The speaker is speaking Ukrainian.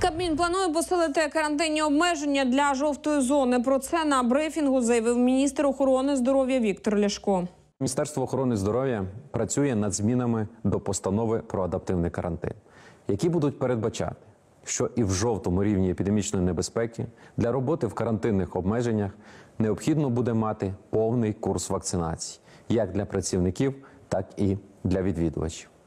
Кабмін планує посилити карантинні обмеження для жовтої зони. Про це на брифінгу заявив міністр охорони здоров'я Віктор Ляшко. Міністерство охорони здоров'я працює над змінами до постанови про адаптивний карантин, які будуть передбачати, що і в жовтому рівні епідемічної небезпеки для роботи в карантинних обмеженнях необхідно буде мати повний курс вакцинації як для працівників, так і для відвідувачів.